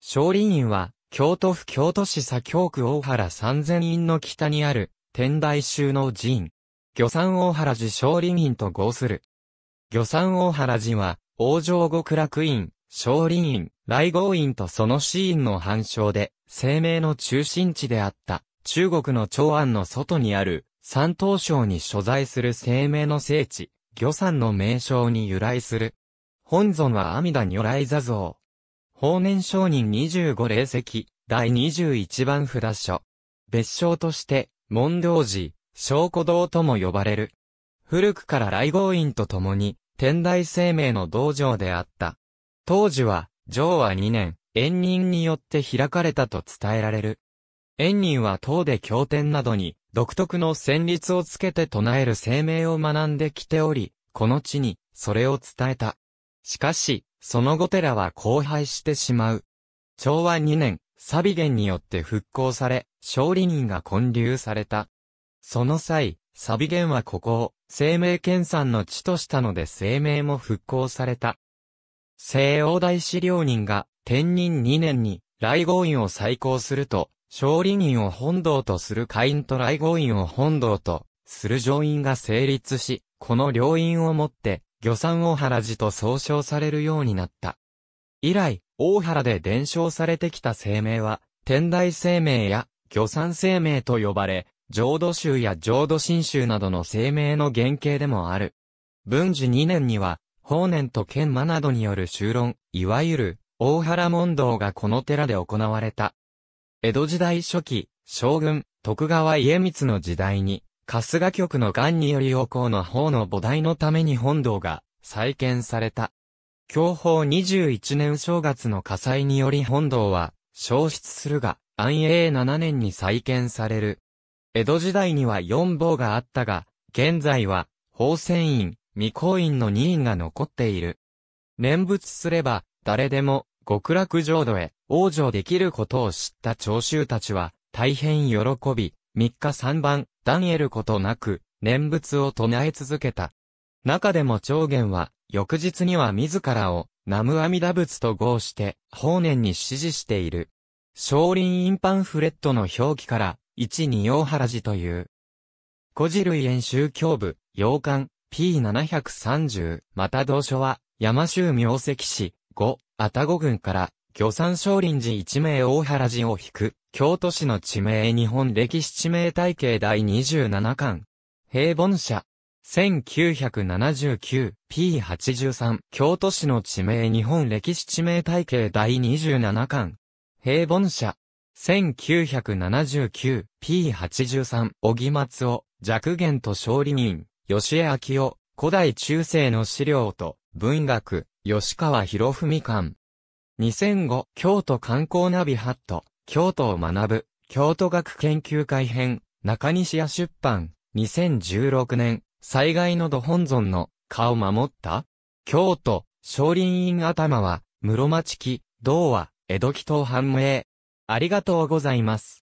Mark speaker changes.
Speaker 1: 少林院は、京都府京都市左京区大原三千院の北にある、天台宗の寺院。魚山大原寺少林院と合する。魚山大原寺は、王城極楽院、少林院、来合院とその寺院の繁称で、生命の中心地であった、中国の長安の外にある、山東省に所在する生命の聖地、魚山の名称に由来する。本尊は阿弥陀如来座像。法然上人25霊石、第21番札所。別称として、門道寺、小古堂とも呼ばれる。古くから来合院と共に、天台生命の道場であった。当時は、上和2年、縁人によって開かれたと伝えられる。縁人は唐で経典などに、独特の旋律をつけて唱える声明を学んできており、この地に、それを伝えた。しかし、その後寺は荒廃してしまう。昭和2年、サビゲンによって復興され、勝利人が建立された。その際、サビゲンはここを、生命県産の地としたので生命も復興された。西欧大司領人が、天任2年に、来合院を再興すると、勝利人を本堂とする会員と来合院を本堂と、する上院が成立し、この両院をもって、魚山大原寺と総称されるようになった。以来、大原で伝承されてきた声明は、天台生命や魚山生命と呼ばれ、浄土宗や浄土真宗などの声明の原型でもある。文治2年には、法然と研磨などによる修論、いわゆる、大原問答がこの寺で行われた。江戸時代初期、将軍、徳川家光の時代に、春日局の癌により横侯の方の母大のために本堂が再建された。享保21年正月の火災により本堂は消失するが、安永7年に再建される。江戸時代には四坊があったが、現在は、法船院、未公院の2院が残っている。念仏すれば、誰でも、極楽浄土へ、往生できることを知った長州たちは、大変喜び、3日3番、断得ることなく、念仏を唱え続けた。中でも長元は、翌日には自らを、南無阿弥陀仏と号して、法然に指示している。少林インパンフレットの表記から、一二大原寺という。古事類演習教部、洋館、P730、また同書は、山州明石市、五、たご郡から、漁山少林寺一名大原寺を引く、京都市の地名日本歴史地名体系第27巻。平凡社。1979p83 京都市の地名日本歴史地名体系第27巻。平凡社。1979p83 小木松尾、弱元と勝利人吉江明夫、古代中世の資料と、文学、吉川博文館。2005京都観光ナビハット京都を学ぶ京都学研究会編中西屋出版2016年災害のど本尊の顔守った京都少林院頭は室町期童話江戸期と判明ありがとうございます。